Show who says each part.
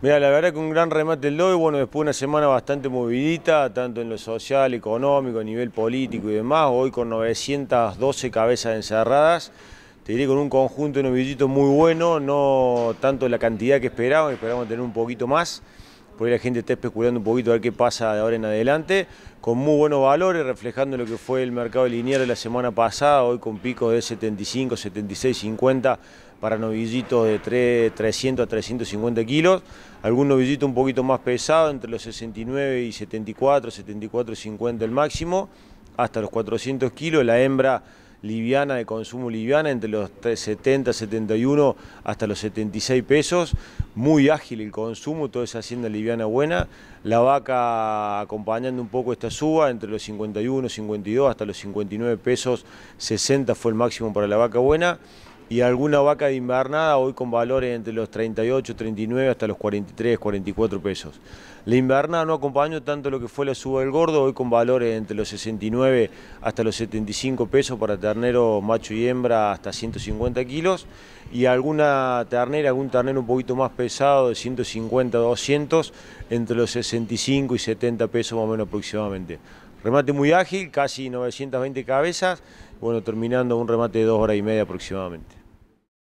Speaker 1: Mira, la verdad que un gran remate el doy, bueno, después de una semana bastante movidita, tanto en lo social, económico, a nivel político y demás, hoy con 912 cabezas encerradas, te diré con un conjunto de novillitos muy bueno, no tanto la cantidad que esperábamos, esperábamos tener un poquito más, por la gente está especulando un poquito a ver qué pasa de ahora en adelante, con muy buenos valores, reflejando lo que fue el mercado lineal de la semana pasada, hoy con picos de 75, 76, 50, para novillitos de 300 a 350 kilos, algún novillito un poquito más pesado, entre los 69 y 74, 74 y 50 el máximo, hasta los 400 kilos, la hembra liviana, de consumo liviana, entre los 70, 71 hasta los 76 pesos. Muy ágil el consumo, toda esa hacienda liviana buena. La vaca acompañando un poco esta suba, entre los 51, 52 hasta los 59 pesos, 60 fue el máximo para la vaca buena y alguna vaca de invernada hoy con valores entre los 38, 39 hasta los 43, 44 pesos. La invernada no acompañó tanto lo que fue la suba del gordo, hoy con valores entre los 69 hasta los 75 pesos para ternero macho y hembra hasta 150 kilos y alguna ternera, algún ternero un poquito más pesado de 150 200 entre los 65 y 70 pesos más o menos aproximadamente. Remate muy ágil, casi 920 cabezas, bueno, terminando un remate de dos horas y media aproximadamente.